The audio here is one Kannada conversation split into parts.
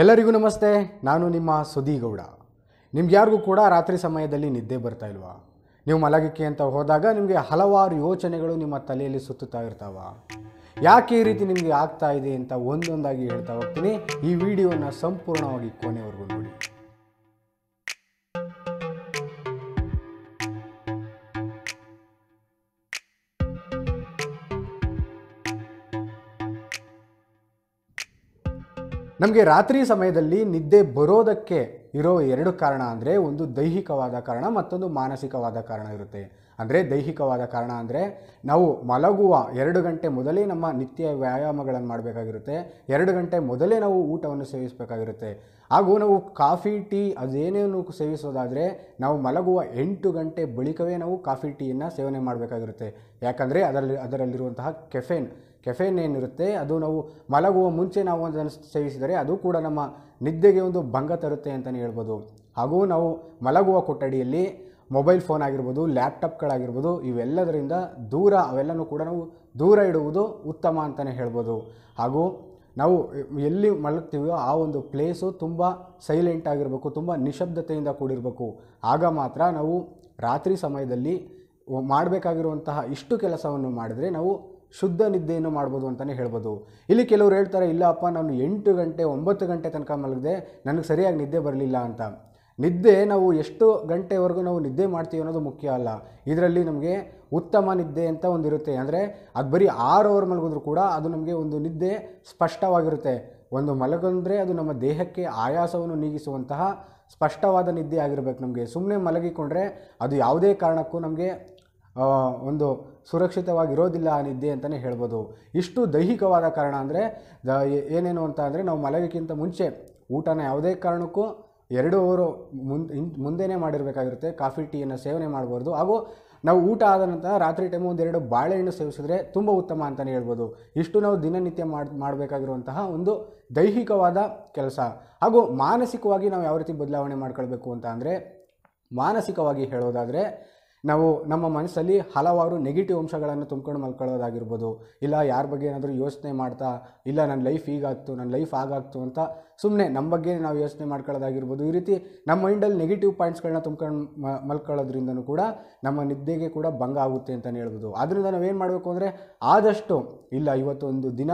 ಎಲ್ಲರಿಗೂ ನಮಸ್ತೆ ನಾನು ನಿಮ್ಮ ಸುದೀಗೌಡ ಯಾರಿಗೂ ಕೂಡ ರಾತ್ರಿ ಸಮಯದಲ್ಲಿ ನಿದ್ದೆ ಬರ್ತಾ ಇಲ್ವಾ ನೀವು ಮಲಗಕ್ಕೆ ಅಂತ ಹೋದಾಗ ನಿಮಗೆ ಹಲವಾರು ಯೋಚನೆಗಳು ನಿಮ್ಮ ತಲೆಯಲ್ಲಿ ಸುತ್ತುತ್ತಾ ಇರ್ತಾವ ಯಾಕೆ ಈ ರೀತಿ ನಿಮಗೆ ಆಗ್ತಾ ಇದೆ ಅಂತ ಒಂದೊಂದಾಗಿ ಹೇಳ್ತಾ ಹೋಗ್ತೀನಿ ಈ ವಿಡಿಯೋನ ಸಂಪೂರ್ಣವಾಗಿ ಕೊನೆವರೆಗೂ ನೋಡಿ ನಮಗೆ ರಾತ್ರಿ ಸಮಯದಲ್ಲಿ ನಿದ್ದೆ ಬರೋದಕ್ಕೆ ಇರೋ ಎರಡು ಕಾರಣ ಅಂದರೆ ಒಂದು ದೈಹಿಕವಾದ ಕಾರಣ ಮತ್ತೊಂದು ಮಾನಸಿಕವಾದ ಕಾರಣ ಇರುತ್ತೆ ಅಂದರೆ ದೈಹಿಕವಾದ ಕಾರಣ ಅಂದರೆ ನಾವು ಮಲಗುವ ಎರಡು ಗಂಟೆ ಮೊದಲೇ ನಮ್ಮ ನಿತ್ಯ ವ್ಯಾಯಾಮಗಳನ್ನು ಮಾಡಬೇಕಾಗಿರುತ್ತೆ ಎರಡು ಗಂಟೆ ಮೊದಲೇ ನಾವು ಊಟವನ್ನು ಸೇವಿಸಬೇಕಾಗಿರುತ್ತೆ ಹಾಗೂ ನಾವು ಕಾಫಿ ಟೀ ಅದೇನೇನು ಸೇವಿಸೋದಾದರೆ ನಾವು ಮಲಗುವ ಎಂಟು ಗಂಟೆ ಬಳಿಕವೇ ನಾವು ಕಾಫಿ ಟೀಯನ್ನು ಸೇವನೆ ಮಾಡಬೇಕಾಗಿರುತ್ತೆ ಯಾಕಂದರೆ ಅದರಲ್ಲಿ ಅದರಲ್ಲಿರುವಂತಹ ಕೆಫೆನ್ ಕೆಫೆನ್ ಏನಿರುತ್ತೆ ಅದು ನಾವು ಮಲಗುವ ಮುಂಚೆ ನಾವು ಅದನ್ನು ಸೇವಿಸಿದರೆ ಅದು ಕೂಡ ನಮ್ಮ ನಿದ್ದೆಗೆ ಒಂದು ಭಂಗ ತರುತ್ತೆ ಅಂತಲೇ ಹೇಳ್ಬೋದು ಹಾಗೂ ನಾವು ಮಲಗುವ ಕೊಠಡಿಯಲ್ಲಿ ಮೊಬೈಲ್ ಫೋನ್ ಆಗಿರ್ಬೋದು ಲ್ಯಾಪ್ಟಾಪ್ಗಳಾಗಿರ್ಬೋದು ಇವೆಲ್ಲದರಿಂದ ದೂರ ಅವೆಲ್ಲನೂ ಕೂಡ ನಾವು ದೂರ ಇಡುವುದು ಉತ್ತಮ ಅಂತಲೇ ಹೇಳ್ಬೋದು ಹಾಗೂ ನಾವು ಎಲ್ಲಿ ಮಲಗ್ತೀವೋ ಆ ಒಂದು ಪ್ಲೇಸು ತುಂಬ ಸೈಲೆಂಟ್ ಆಗಿರಬೇಕು ತುಂಬ ನಿಶಬ್ದತೆಯಿಂದ ಕೂಡಿರಬೇಕು ಆಗ ಮಾತ್ರ ನಾವು ರಾತ್ರಿ ಸಮಯದಲ್ಲಿ ಮಾಡಬೇಕಾಗಿರುವಂತಹ ಇಷ್ಟು ಕೆಲಸವನ್ನು ಮಾಡಿದರೆ ನಾವು ಶುದ್ಧ ನಿದ್ದೆಯನ್ನು ಮಾಡ್ಬೋದು ಅಂತಲೇ ಹೇಳ್ಬೋದು ಇಲ್ಲಿ ಕೆಲವರು ಹೇಳ್ತಾರೆ ಇಲ್ಲಪ್ಪ ನಾನು ಎಂಟು ಗಂಟೆ ಒಂಬತ್ತು ಗಂಟೆ ತನಕ ಮಲಗಿದೆ ನನಗೆ ಸರಿಯಾಗಿ ನಿದ್ದೆ ಬರಲಿಲ್ಲ ಅಂತ ನಿದ್ದೆ ನಾವು ಎಷ್ಟು ಗಂಟೆವರೆಗೂ ನಾವು ನಿದ್ದೆ ಮಾಡ್ತೀವಿ ಅನ್ನೋದು ಮುಖ್ಯ ಅಲ್ಲ ಇದರಲ್ಲಿ ನಮಗೆ ಉತ್ತಮ ನಿದ್ದೆ ಅಂತ ಒಂದಿರುತ್ತೆ ಅಂದರೆ ಅದು ಬರೀ ಆರು ಅವರ್ ಮಲಗಿದ್ರು ಕೂಡ ಅದು ನಮಗೆ ಒಂದು ನಿದ್ದೆ ಸ್ಪಷ್ಟವಾಗಿರುತ್ತೆ ಒಂದು ಮಲಗಂದರೆ ಅದು ನಮ್ಮ ದೇಹಕ್ಕೆ ಆಯಾಸವನ್ನು ನೀಗಿಸುವಂತಹ ಸ್ಪಷ್ಟವಾದ ನಿದ್ದೆ ಆಗಿರಬೇಕು ನಮಗೆ ಸುಮ್ಮನೆ ಮಲಗಿಕೊಂಡ್ರೆ ಅದು ಯಾವುದೇ ಕಾರಣಕ್ಕೂ ನಮಗೆ ಒಂದು ಸುರಕ್ಷಿತವಾಗಿರೋದಿಲ್ಲ ಆ ನಿದ್ದೆ ಅಂತಲೇ ಹೇಳ್ಬೋದು ಇಷ್ಟು ದೈಹಿಕವಾದ ಕಾರಣ ಅಂದರೆ ಏನೇನು ಅಂತ ಅಂದರೆ ನಾವು ಮಲಗಕ್ಕಿಂತ ಮುಂಚೆ ಊಟನ ಯಾವುದೇ ಕಾರಣಕ್ಕೂ ಎರಡು ಅವರು ಮುಂದೆ ಮುಂದೆನೇ ಮಾಡಿರಬೇಕಾಗಿರುತ್ತೆ ಕಾಫಿ ಟೀಯನ್ನು ಸೇವನೆ ಮಾಡಬಾರ್ದು ಹಾಗೂ ನಾವು ಊಟ ಆದ ನಂತರ ರಾತ್ರಿ ಟೈಮು ಒಂದೆರಡು ಬಾಳೆಹಣ್ಣು ಸೇವಿಸಿದ್ರೆ ತುಂಬ ಉತ್ತಮ ಅಂತಲೇ ಹೇಳ್ಬೋದು ಇಷ್ಟು ನಾವು ದಿನನಿತ್ಯ ಮಾಡಿ ಮಾಡಬೇಕಾಗಿರುವಂತಹ ಒಂದು ದೈಹಿಕವಾದ ಕೆಲಸ ಹಾಗೂ ಮಾನಸಿಕವಾಗಿ ನಾವು ಯಾವ ರೀತಿ ಬದಲಾವಣೆ ಮಾಡ್ಕೊಳ್ಬೇಕು ಅಂತ ಅಂದರೆ ಮಾನಸಿಕವಾಗಿ ಹೇಳೋದಾದರೆ ನಾವು ನಮ್ಮ ಮನಸ್ಸಲ್ಲಿ ಹಲವಾರು ನೆಗೆಟಿವ್ ಅಂಶಗಳನ್ನು ತುಂಬ್ಕೊಂಡು ಮಲ್ಕೊಳ್ಳೋದಾಗಿರ್ಬೋದು ಇಲ್ಲ ಯಾರ ಬಗ್ಗೆ ಏನಾದರೂ ಯೋಚನೆ ಮಾಡ್ತಾ ಇಲ್ಲ ನನ್ನ ಲೈಫ್ ಹೀಗಾಗ್ತು ನನ್ನ ಲೈಫ್ ಹಾಗಾಗ್ತು ಅಂತ ಸುಮ್ಮನೆ ನಮ್ಮ ಬಗ್ಗೆ ನಾವು ಯೋಚನೆ ಮಾಡ್ಕೊಳ್ಳೋದಾಗಿರ್ಬೋದು ಈ ರೀತಿ ನಮ್ಮ ಮೈಂಡಲ್ಲಿ ನೆಗೆಟಿವ್ ಪಾಯಿಂಟ್ಸ್ಗಳನ್ನ ತುಂಬ್ಕೊಂಡು ಮಲ್ಕೊಳ್ಳೋದ್ರಿಂದನೂ ಕೂಡ ನಮ್ಮ ನಿದ್ದೆಗೆ ಕೂಡ ಭಂಗ ಆಗುತ್ತೆ ಅಂತಲೇ ಹೇಳ್ಬೋದು ಆದ್ದರಿಂದ ನಾವೇನು ಮಾಡಬೇಕು ಅಂದರೆ ಆದಷ್ಟು ಇಲ್ಲ ಇವತ್ತೊಂದು ದಿನ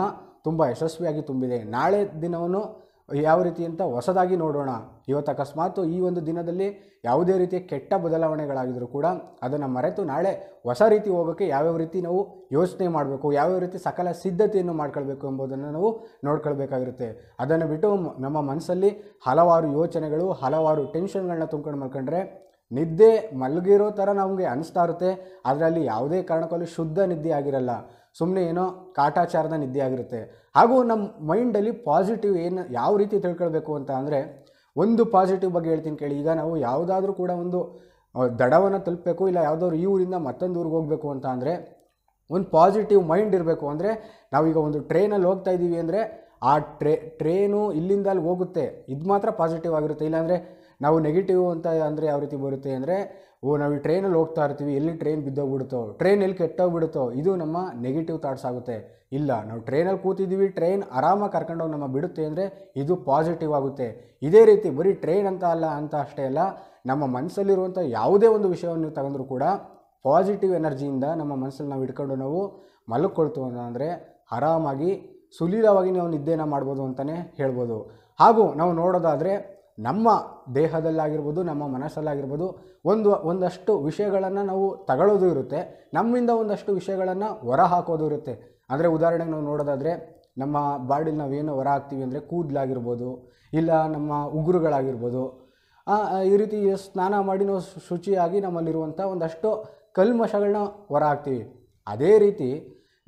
ತುಂಬ ಯಶಸ್ವಿಯಾಗಿ ತುಂಬಿದೆ ನಾಳೆ ದಿನವನ್ನು ಯಾವ ರೀತಿ ಅಂತ ಹೊಸದಾಗಿ ನೋಡೋಣ ಇವತ್ತು ಅಕಸ್ಮಾತ್ ಈ ಒಂದು ದಿನದಲ್ಲಿ ಯಾವುದೇ ರೀತಿಯ ಕೆಟ್ಟ ಬದಲಾವಣೆಗಳಾಗಿದ್ದರೂ ಕೂಡ ಅದನ್ನು ಮರೆತು ನಾಳೆ ಹೊಸ ರೀತಿ ಹೋಗೋಕ್ಕೆ ಯಾವ್ಯಾವ ರೀತಿ ನಾವು ಯೋಚನೆ ಮಾಡಬೇಕು ಯಾವ್ಯಾವ ರೀತಿ ಸಕಲ ಸಿದ್ಧತೆಯನ್ನು ಮಾಡ್ಕೊಳ್ಬೇಕು ಎಂಬುದನ್ನು ನಾವು ನೋಡ್ಕೊಳ್ಬೇಕಾಗಿರುತ್ತೆ ಅದನ್ನು ಬಿಟ್ಟು ನಮ್ಮ ಮನಸ್ಸಲ್ಲಿ ಹಲವಾರು ಯೋಚನೆಗಳು ಹಲವಾರು ಟೆನ್ಷನ್ಗಳನ್ನ ತುಂಬ್ಕೊಂಡು ಮಾಡ್ಕೊಂಡ್ರೆ ನಿದ್ದೆ ಮಲಗಿರೋ ಥರ ನಮಗೆ ಅನಿಸ್ತಾ ಇರುತ್ತೆ ಅದರಲ್ಲಿ ಯಾವುದೇ ಕಾರಣಕ್ಕೂ ಶುದ್ಧ ನಿದ್ದೆ ಆಗಿರಲ್ಲ ಸುಮ್ಮನೆ ಏನೋ ಕಾಟಾಚಾರದ ನಿದ್ದೆ ಆಗಿರುತ್ತೆ ಹಾಗೂ ನಮ್ಮ ಮೈಂಡಲ್ಲಿ ಪಾಸಿಟಿವ್ ಏನು ಯಾವ ರೀತಿ ತಿಳ್ಕೊಳ್ಬೇಕು ಅಂತ ಅಂದರೆ ಒಂದು ಪಾಸಿಟಿವ್ ಬಗ್ಗೆ ಹೇಳ್ತೀನಿ ಕೇಳಿ ಈಗ ನಾವು ಯಾವುದಾದ್ರೂ ಕೂಡ ಒಂದು ದಡವನ್ನು ತಲುಪಬೇಕು ಇಲ್ಲ ಯಾವುದಾದ್ರು ಈ ಊರಿಂದ ಮತ್ತೊಂದು ಊರಿಗೆ ಹೋಗಬೇಕು ಅಂತ ಅಂದರೆ ಒಂದು ಪಾಸಿಟಿವ್ ಮೈಂಡ್ ಇರಬೇಕು ಅಂದರೆ ನಾವೀಗ ಒಂದು ಟ್ರೈನಲ್ಲಿ ಹೋಗ್ತಾ ಇದ್ದೀವಿ ಅಂದರೆ ಆ ಟ್ರೇ ಟ್ರೇನು ಇಲ್ಲಿಂದ ಅಲ್ಲಿ ಹೋಗುತ್ತೆ ಇದು ಮಾತ್ರ ಪಾಸಿಟಿವ್ ಆಗಿರುತ್ತೆ ಇಲ್ಲಾಂದರೆ ನಾವು ನೆಗೆಟಿವ್ ಅಂತ ಅಂದರೆ ಯಾವ ರೀತಿ ಬರುತ್ತೆ ಅಂದರೆ ಓ ನಾವು ಈ ಟ್ರೈನಲ್ಲಿ ಹೋಗ್ತಾ ಇರ್ತೀವಿ ಎಲ್ಲಿ ಟ್ರೈನ್ ಬಿದ್ದೋಗ್ಬಿಡುತ್ತೋ ಟ್ರೈನ್ ಎಲ್ಲಿ ಕೆಟ್ಟೋಗ್ಬಿಡುತ್ತೋ ಇದು ನಮ್ಮ ನೆಗೆಟಿವ್ ಥಾಟ್ಸ್ ಆಗುತ್ತೆ ಇಲ್ಲ ನಾವು ಟ್ರೈನಲ್ಲಿ ಕೂತಿದ್ದೀವಿ ಟ್ರೈನ್ ಆರಾಮಾಗಿ ಕರ್ಕೊಂಡೋಗಿ ನಮ್ಮ ಬಿಡುತ್ತೆ ಅಂದರೆ ಇದು ಪಾಸಿಟಿವ್ ಆಗುತ್ತೆ ಇದೇ ರೀತಿ ಬರೀ ಟ್ರೈನ್ ಅಂತ ಅಲ್ಲ ಅಂತ ಅಷ್ಟೇ ಅಲ್ಲ ನಮ್ಮ ಮನಸ್ಸಲ್ಲಿರುವಂಥ ಯಾವುದೇ ಒಂದು ವಿಷಯವನ್ನು ತಗೊಂಡ್ರೂ ಕೂಡ ಪಾಸಿಟಿವ್ ಎನರ್ಜಿಯಿಂದ ನಮ್ಮ ಮನಸ್ಸಲ್ಲಿ ನಾವು ಇಟ್ಕೊಂಡು ನಾವು ಮಲಕ್ಕೊಳ್ತು ಅಂದರೆ ಆರಾಮಾಗಿ ಸುಲೀಲವಾಗಿ ನಾವು ನಿದ್ದೆನ ಮಾಡ್ಬೋದು ಅಂತಲೇ ಹೇಳ್ಬೋದು ಹಾಗೂ ನಾವು ನೋಡೋದಾದರೆ ನಮ್ಮ ದೇಹದಲ್ಲಾಗಿರ್ಬೋದು ನಮ್ಮ ಮನಸ್ಸಲ್ಲಾಗಿರ್ಬೋದು ಒಂದು ಒಂದಷ್ಟು ವಿಷಯಗಳನ್ನು ನಾವು ತಗೊಳ್ಳೋದು ಇರುತ್ತೆ ನಮ್ಮಿಂದ ಒಂದಷ್ಟು ವಿಷಯಗಳನ್ನು ಹೊರ ಹಾಕೋದು ಇರುತ್ತೆ ಅಂದರೆ ಉದಾಹರಣೆಗೆ ನಾವು ನೋಡೋದಾದರೆ ನಮ್ಮ ಬಾಡಿಲಿ ಏನು ಹೊರ ಹಾಕ್ತೀವಿ ಅಂದರೆ ಕೂದಲಾಗಿರ್ಬೋದು ಇಲ್ಲ ನಮ್ಮ ಉಗುರುಗಳಾಗಿರ್ಬೋದು ಈ ರೀತಿ ಸ್ನಾನ ಮಾಡಿ ನಾವು ಶುಚಿಯಾಗಿ ನಮ್ಮಲ್ಲಿರುವಂಥ ಒಂದಷ್ಟು ಕಲ್ಮಶಗಳನ್ನ ಹೊರ ಹಾಕ್ತೀವಿ ಅದೇ ರೀತಿ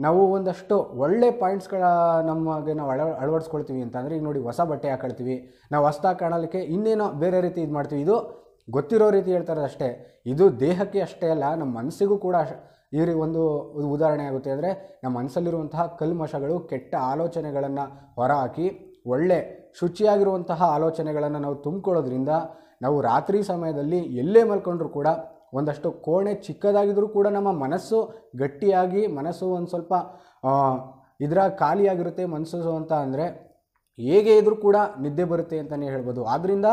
ನಾವು ಒಂದಷ್ಟು ಒಳ್ಳೆ ಪಾಯಿಂಟ್ಸ್ಗಳ ನಮಗೆ ನಾವು ಅಳ ಅಳವಡಿಸ್ಕೊಳ್ತೀವಿ ಅಂತಂದರೆ ಈಗ ನೋಡಿ ಹೊಸ ಬಟ್ಟೆ ಹಾಕೊಳ್ತೀವಿ ನಾವು ಹೊಸ್ದಾಗಿ ಕಾಣಲಿಕ್ಕೆ ಇನ್ನೇನೋ ಬೇರೆ ರೀತಿ ಇದು ಮಾಡ್ತೀವಿ ಇದು ಗೊತ್ತಿರೋ ರೀತಿ ಹೇಳ್ತಾರೆ ಅಷ್ಟೇ ಇದು ದೇಹಕ್ಕೆ ಅಷ್ಟೇ ಅಲ್ಲ ನಮ್ಮ ಮನಸ್ಸಿಗೂ ಕೂಡ ಈ ಒಂದು ಉದಾಹರಣೆ ಆಗುತ್ತೆ ಅಂದರೆ ನಮ್ಮ ಮನಸ್ಸಲ್ಲಿರುವಂತಹ ಕಲ್ಮಶಗಳು ಕೆಟ್ಟ ಆಲೋಚನೆಗಳನ್ನು ಹೊರಹಾಕಿ ಒಳ್ಳೆ ಶುಚಿಯಾಗಿರುವಂತಹ ಆಲೋಚನೆಗಳನ್ನು ನಾವು ತುಂಬಿಕೊಳ್ಳೋದ್ರಿಂದ ನಾವು ರಾತ್ರಿ ಸಮಯದಲ್ಲಿ ಎಲ್ಲೇ ಮಲ್ಕೊಂಡ್ರೂ ಕೂಡ ಒಂದಷ್ಟು ಕೋಣೆ ಚಿಕ್ಕದಾಗಿದ್ದರೂ ಕೂಡ ನಮ್ಮ ಮನಸ್ಸು ಗಟ್ಟಿಯಾಗಿ ಮನಸ್ಸು ಒಂದು ಸ್ವಲ್ಪ ಇದರ ಖಾಲಿಯಾಗಿರುತ್ತೆ ಮನಸ್ಸು ಅಂತ ಅಂದರೆ ಹೇಗೆ ಇದ್ರೂ ಕೂಡ ನಿದ್ದೆ ಬರುತ್ತೆ ಅಂತಲೇ ಹೇಳ್ಬೋದು ಆದ್ದರಿಂದ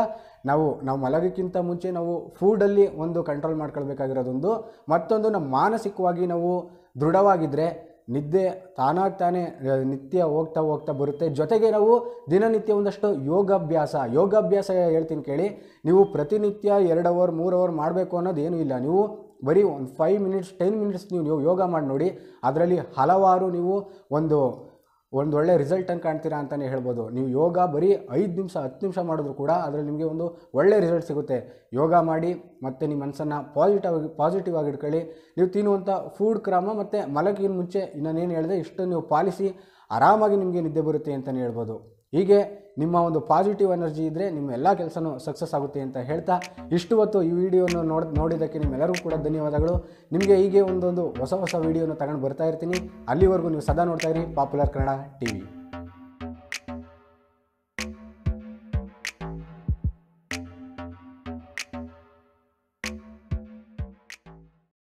ನಾವು ನಾವು ಮಲಗಕ್ಕಿಂತ ಮುಂಚೆ ನಾವು ಫೂಡಲ್ಲಿ ಒಂದು ಕಂಟ್ರೋಲ್ ಮಾಡ್ಕೊಳ್ಬೇಕಾಗಿರೋದೊಂದು ಮತ್ತೊಂದು ನಮ್ಮ ಮಾನಸಿಕವಾಗಿ ನಾವು ದೃಢವಾಗಿದ್ದರೆ ನಿದ್ದೆ ತಾನಾಗಿ ತಾನೇ ನಿತ್ಯ ಹೋಗ್ತಾ ಹೋಗ್ತಾ ಬರುತ್ತೆ ಜೊತೆಗೆ ನಾವು ದಿನನಿತ್ಯ ಒಂದಷ್ಟು ಯೋಗಾಭ್ಯಾಸ ಯೋಗಾಭ್ಯಾಸ ಹೇಳ್ತೀನಿ ಕೇಳಿ ನೀವು ಪ್ರತಿನಿತ್ಯ ಎರಡು ಅವರ್ ಮೂರು ಅವರ್ ಮಾಡಬೇಕು ಅನ್ನೋದೇನೂ ಇಲ್ಲ ನೀವು ಬರೀ ಒಂದು ಫೈವ್ ಮಿನಿಟ್ಸ್ ಟೆನ್ ಮಿನಿಟ್ಸ್ ನೀವು ಯೋಗ ಮಾಡಿ ನೋಡಿ ಅದರಲ್ಲಿ ಹಲವಾರು ನೀವು ಒಂದು ಒಂದು ಒಳ್ಳೆ ರಿಸಲ್ಟನ್ನು ಕಾಣ್ತೀರಾ ಅಂತಲೇ ಹೇಳ್ಬೋದು ನೀವು ಯೋಗ ಬರೀ ಐದು ನಿಮಿಷ ಹತ್ತು ನಿಮಿಷ ಮಾಡಿದ್ರು ಕೂಡ ಅದರಲ್ಲಿ ನಿಮಗೆ ಒಂದು ಒಳ್ಳೆ ರಿಸಲ್ಟ್ ಸಿಗುತ್ತೆ ಯೋಗ ಮಾಡಿ ಮತ್ತು ನಿಮ್ಮ ಮನಸ್ಸನ್ನು ಪಾಸಿಟಿವ್ ಆಗಿ ಪಾಸಿಟಿವ್ ಆಗಿ ಇಟ್ಕೊಳ್ಳಿ ನೀವು ತಿನ್ನುವಂಥ ಫುಡ್ ಕ್ರಮ ಮತ್ತು ಮಲಗಿನ ಮುಂಚೆ ಇನ್ನೇನು ಹೇಳಿದೆ ಇಷ್ಟು ನೀವು ಪಾಲಿಸಿ ಆರಾಮಾಗಿ ನಿಮಗೆ ನಿದ್ದೆ ಬರುತ್ತೆ ಅಂತಲೇ ಹೇಳ್ಬೋದು ಹೀಗೆ ನಿಮ್ಮ ಒಂದು ಪಾಸಿಟಿವ್ ಎನರ್ಜಿ ಇದ್ದರೆ ನಿಮ್ಮ ಎಲ್ಲ ಕೆಲಸನೂ ಸಕ್ಸಸ್ ಆಗುತ್ತೆ ಅಂತ ಹೇಳ್ತಾ ಇಷ್ಟು ಹೊತ್ತು ಈ ವಿಡಿಯೋನ ನೋಡ್ ನೋಡಿದ್ದಕ್ಕೆ ನಿಮ್ಮೆಲ್ಲರಿಗೂ ಕೂಡ ಧನ್ಯವಾದಗಳು ನಿಮಗೆ ಹೀಗೆ ಒಂದೊಂದು ಹೊಸ ಹೊಸ ವಿಡಿಯೋನ ತಗೊಂಡು ಬರ್ತಾ ಇರ್ತೀನಿ ಅಲ್ಲಿವರೆಗೂ ನೀವು ಸದಾ ನೋಡ್ತಾ ಇರಿ ಪಾಪ್ಯುಲರ್ ಕನ್ನಡ ಟಿ ವಿ